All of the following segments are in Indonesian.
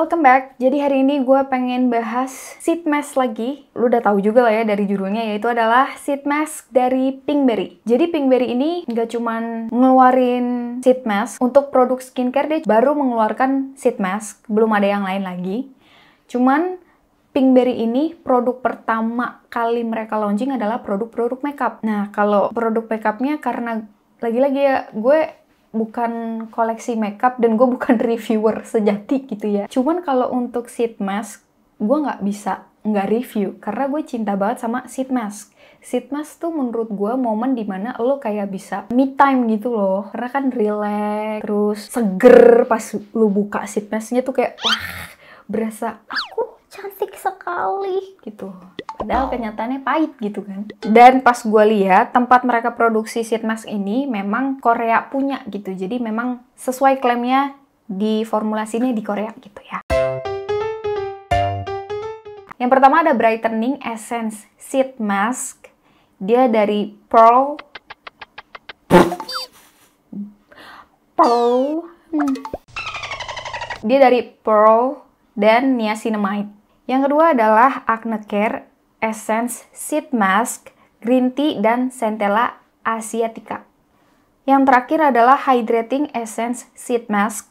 welcome back. Jadi hari ini gue pengen bahas seat mask lagi. Lu udah tahu juga lah ya dari judulnya yaitu adalah seat mask dari Pinkberry. Jadi Pinkberry ini nggak cuman ngeluarin seat mask untuk produk skincare dia baru mengeluarkan seat mask, belum ada yang lain lagi. Cuman Pinkberry ini produk pertama kali mereka launching adalah produk-produk makeup. Nah, kalau produk makeupnya karena lagi-lagi ya gue bukan koleksi makeup dan gue bukan reviewer sejati gitu ya. Cuman kalau untuk sheet mask, gue nggak bisa nggak review karena gue cinta banget sama sheet mask. Sheet mask tuh menurut gue momen dimana lo kayak bisa me time gitu loh. Karena kan relax, terus seger pas lo buka sheet masknya tuh kayak wah berasa aku cantik sekali gitu. Padahal kenyataannya pahit gitu kan. Dan pas gue lihat tempat mereka produksi sheet mask ini memang Korea punya gitu. Jadi memang sesuai klaimnya di formulasinya di Korea gitu ya. Yang pertama ada brightening essence sheet mask. Dia dari Pearl Pearl hmm. Dia dari Pearl dan Niacinamide. Yang kedua adalah Acne Care Essence Seed Mask, Green Tea, dan Centella Asiatica. Yang terakhir adalah Hydrating Essence Seed Mask.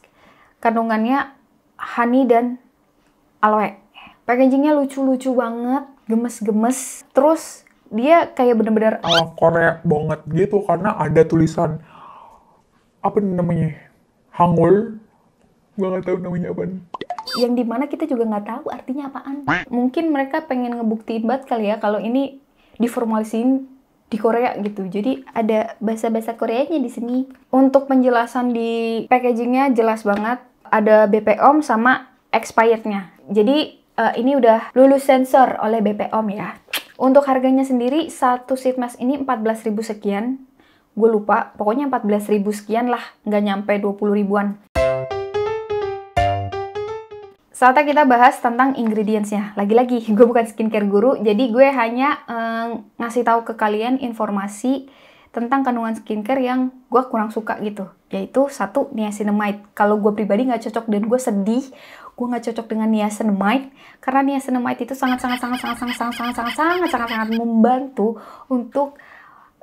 Kandungannya honey dan aloe. Packagingnya lucu-lucu banget, gemes-gemes. Terus dia kayak bener-bener ala Korea banget gitu karena ada tulisan apa namanya hangul gue gak tau namanya apa yang dimana kita juga nggak tahu artinya apaan. Mungkin mereka pengen ngebuktiin banget kali ya kalau ini diformalisin di Korea gitu. Jadi ada bahasa-bahasa Koreanya di sini. Untuk penjelasan di packagingnya jelas banget. Ada BPOM sama expirednya. Jadi uh, ini udah lulus sensor oleh BPOM ya. Untuk harganya sendiri, satu sheet mask ini ribu sekian. Gue lupa, pokoknya ribu sekian lah, nggak nyampe 20 ribuan. Saatnya kita bahas tentang ingredientsnya. Lagi-lagi, gue bukan skincare guru, jadi gue hanya um, ngasih tahu ke kalian informasi tentang kandungan skincare yang gue kurang suka gitu. Yaitu satu, niacinamide. Kalau gue pribadi nggak cocok dan gue sedih, gue nggak cocok dengan niacinamide karena niacinamide itu sangat sangat sangat sangat sangat sangat sangat sangat sangat sangat, sangat membantu untuk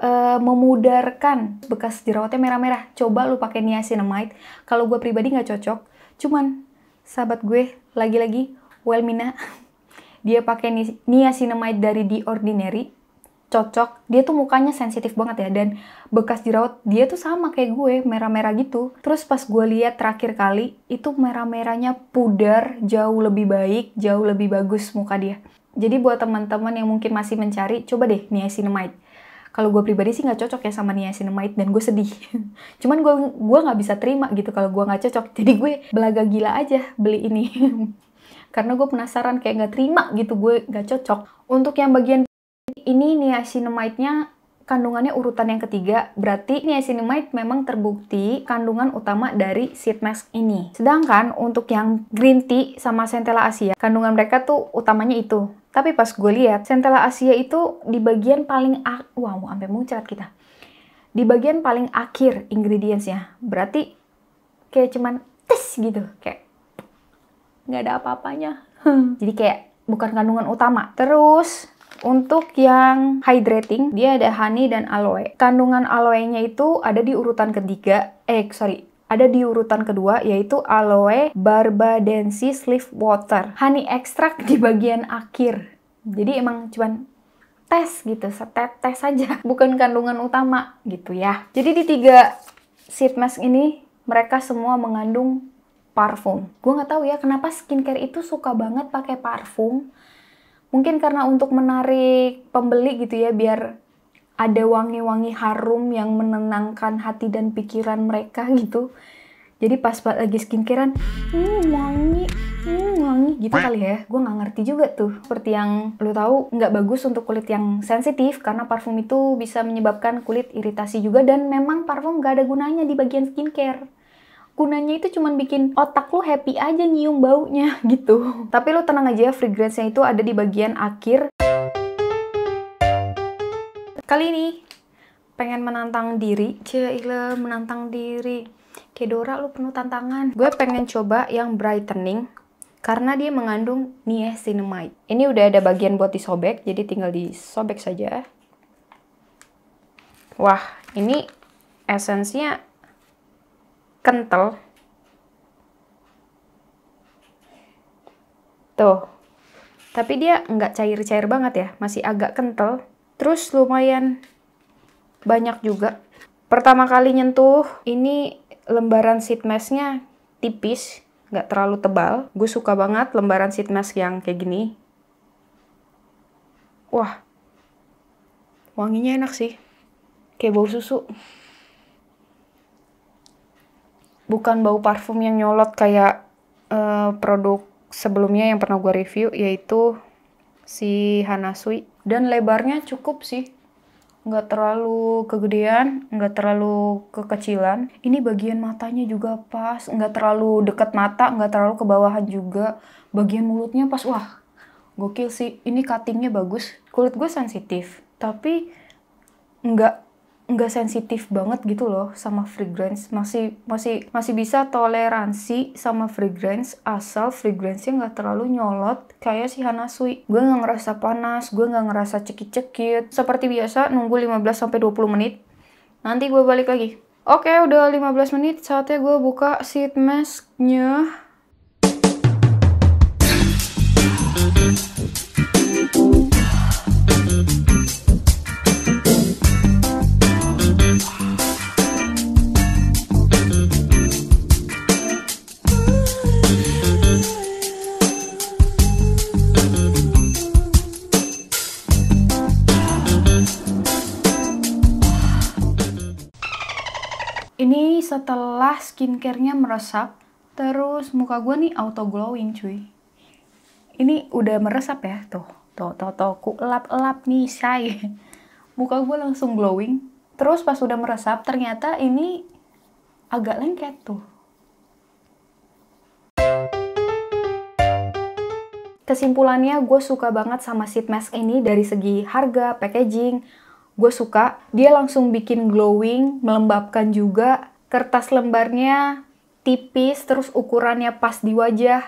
uh, memudarkan bekas jerawatnya merah-merah. Coba lu pakai niacinamide. Kalau gue pribadi nggak cocok, cuman sahabat gue lagi-lagi Welmina dia pakai niacinamide dari The Ordinary cocok dia tuh mukanya sensitif banget ya dan bekas jerawat dia tuh sama kayak gue merah-merah gitu terus pas gue lihat terakhir kali itu merah-merahnya pudar jauh lebih baik jauh lebih bagus muka dia jadi buat teman-teman yang mungkin masih mencari coba deh niacinamide kalau gue pribadi sih nggak cocok ya sama Nia niacinamide dan gue sedih cuman gue gua nggak bisa terima gitu kalau gue nggak cocok jadi gue belaga gila aja beli ini karena gue penasaran kayak nggak terima gitu gue nggak cocok untuk yang bagian ini niacinamide-nya kandungannya urutan yang ketiga, berarti niacinamide memang terbukti kandungan utama dari sheet mask ini. Sedangkan untuk yang green tea sama centella asia, kandungan mereka tuh utamanya itu. Tapi pas gue lihat Centella Asia itu di bagian paling wow, sampai muncrat kita. Di bagian paling akhir ingredientsnya. Berarti kayak cuman tes gitu, kayak nggak ada apa-apanya. Jadi kayak bukan kandungan utama. Terus untuk yang hydrating, dia ada honey dan aloe. Kandungan aloe-nya itu ada di urutan ketiga. Eh, sorry, ada di urutan kedua yaitu Aloe Barbadensis Leaf Water. Honey extract di bagian akhir. Jadi emang cuman tes gitu, setetes saja, bukan kandungan utama gitu ya. Jadi di tiga sheet mask ini mereka semua mengandung parfum. Gue nggak tahu ya kenapa skincare itu suka banget pakai parfum. Mungkin karena untuk menarik pembeli gitu ya, biar ada wangi-wangi harum yang menenangkan hati dan pikiran mereka gitu. Jadi pas lagi skincarean, hmm, wangi, hmm, wangi gitu kali ya. Gue nggak ngerti juga tuh. Seperti yang lo tahu nggak bagus untuk kulit yang sensitif karena parfum itu bisa menyebabkan kulit iritasi juga dan memang parfum nggak ada gunanya di bagian skincare gunanya itu cuman bikin otak lo happy aja nyium baunya gitu. Tapi lo tenang aja, fragrance-nya itu ada di bagian akhir Kali ini pengen menantang diri. Cile menantang diri. Kedora lu penuh tantangan. Gue pengen coba yang brightening karena dia mengandung niacinamide. Ini udah ada bagian buat disobek, jadi tinggal disobek saja. Wah, ini esensinya kental. Tuh. Tapi dia nggak cair-cair banget ya, masih agak kental terus lumayan banyak juga pertama kali nyentuh ini lembaran sheet masknya tipis nggak terlalu tebal gue suka banget lembaran sheet mask yang kayak gini wah wanginya enak sih kayak bau susu bukan bau parfum yang nyolot kayak uh, produk sebelumnya yang pernah gue review yaitu si Hanasui dan lebarnya cukup sih nggak terlalu kegedean, nggak terlalu kekecilan. Ini bagian matanya juga pas, nggak terlalu dekat mata, nggak terlalu ke bawahan juga. Bagian mulutnya pas, wah gokil sih. Ini cuttingnya bagus. Kulit gue sensitif, tapi nggak nggak sensitif banget gitu loh sama fragrance masih masih masih bisa toleransi sama fragrance asal fragrancenya nggak terlalu nyolot kayak si Hanasui gue nggak ngerasa panas gue nggak ngerasa cekit-cekit seperti biasa nunggu 15 sampai 20 menit nanti gue balik lagi oke udah 15 menit saatnya gue buka sheet mask masknya Ini setelah skincarenya meresap, terus muka gue nih auto glowing cuy. Ini udah meresap ya, tuh. Tuh, tuh, tuh, ku elap-elap nih, say. Muka gue langsung glowing. Terus pas udah meresap, ternyata ini agak lengket tuh. Kesimpulannya, gue suka banget sama sheet mask ini dari segi harga, packaging, gue suka. Dia langsung bikin glowing, melembabkan juga. Kertas lembarnya tipis, terus ukurannya pas di wajah.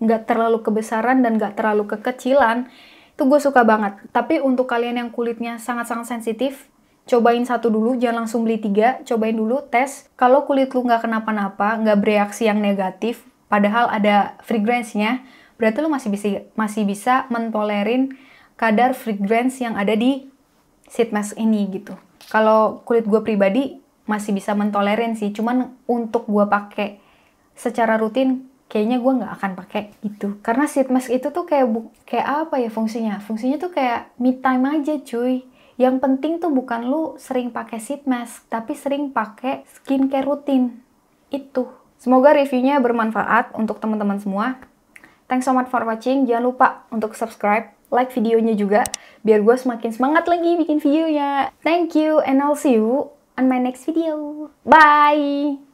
Nggak terlalu kebesaran dan nggak terlalu kekecilan. Itu gue suka banget. Tapi untuk kalian yang kulitnya sangat-sangat sensitif, cobain satu dulu, jangan langsung beli tiga. Cobain dulu, tes. Kalau kulit lu nggak kenapa-napa, nggak bereaksi yang negatif, padahal ada fragrance-nya, berarti lu masih bisa, masih bisa mentolerin kadar fragrance yang ada di sheet mask ini gitu. Kalau kulit gue pribadi masih bisa mentolerin sih, cuman untuk gue pakai secara rutin kayaknya gue nggak akan pakai gitu. Karena sheet mask itu tuh kayak bu kayak apa ya fungsinya? Fungsinya tuh kayak me time aja cuy. Yang penting tuh bukan lu sering pakai sheet mask, tapi sering pakai skincare rutin. Itu. Semoga reviewnya bermanfaat untuk teman-teman semua. Thanks so much for watching. Jangan lupa untuk subscribe like videonya juga biar gue semakin semangat lagi bikin videonya. Thank you and I'll see you on my next video. Bye!